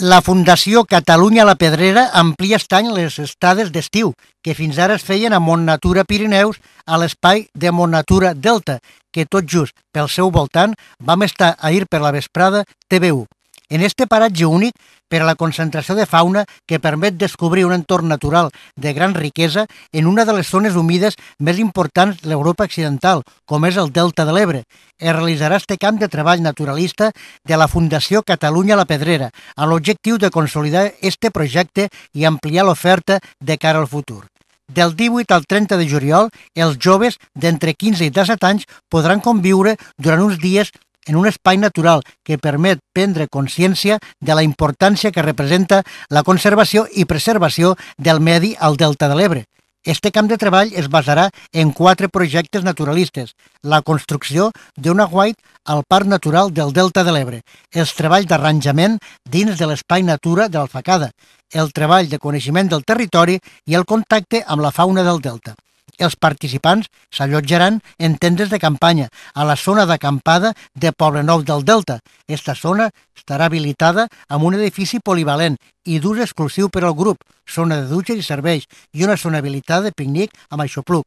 La Fundació Catalunya a la Pedrera amplia estany les estades d'estiu, que fins ara es feien a Montnatura Pirineus, a l'espai de Montnatura Delta, que tot just pel seu voltant vam estar ahir per la vesprada TV1. En este paratge únic, per a la concentració de fauna que permet descobrir un entorn natural de gran riquesa en una de les zones humides més importants de l'Europa occidental, com és el Delta de l'Ebre. Es realitzarà este camp de treball naturalista de la Fundació Catalunya la Pedrera, amb l'objectiu de consolidar este projecte i ampliar l'oferta de cara al futur. Del 18 al 30 de juliol, els joves d'entre 15 i 17 anys podran conviure durant uns dies en un espai natural que permet prendre consciència de la importància que representa la conservació i preservació del medi al Delta de l'Ebre. Este camp de treball es basarà en quatre projectes naturalistes. La construcció d'una white al Parc Natural del Delta de l'Ebre, els treballs d'arranjament dins de l'espai natura de l'Alfacada, el treball de coneixement del territori i el contacte amb la fauna del Delta els participants s'allotjaran en tendes de campanya a la zona d'acampada de Poblenou del Delta. Esta zona estarà habilitada amb un edifici polivalent i d'ús exclusiu per al grup, zona de dutxes i serveis i una zona habilitada de pícnic amb aixopluc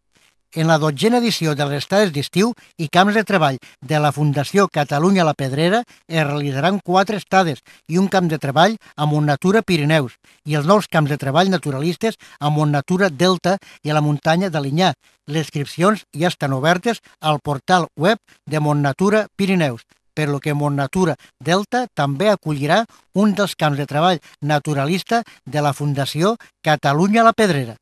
en la dotzena edició de les estades d'estiu i camps de treball de la Fundació Catalunya la Pedrera es realitzaran quatre estades i un camp de treball a Montnatura Pirineus i els nous camps de treball naturalistes a Montnatura Delta i a la muntanya de d'Alinyà. Les inscripcions ja estan obertes al portal web de Montnatura Pirineus per lo que Montnatura Delta també acollirà un dels camps de treball naturalista de la Fundació Catalunya la Pedrera.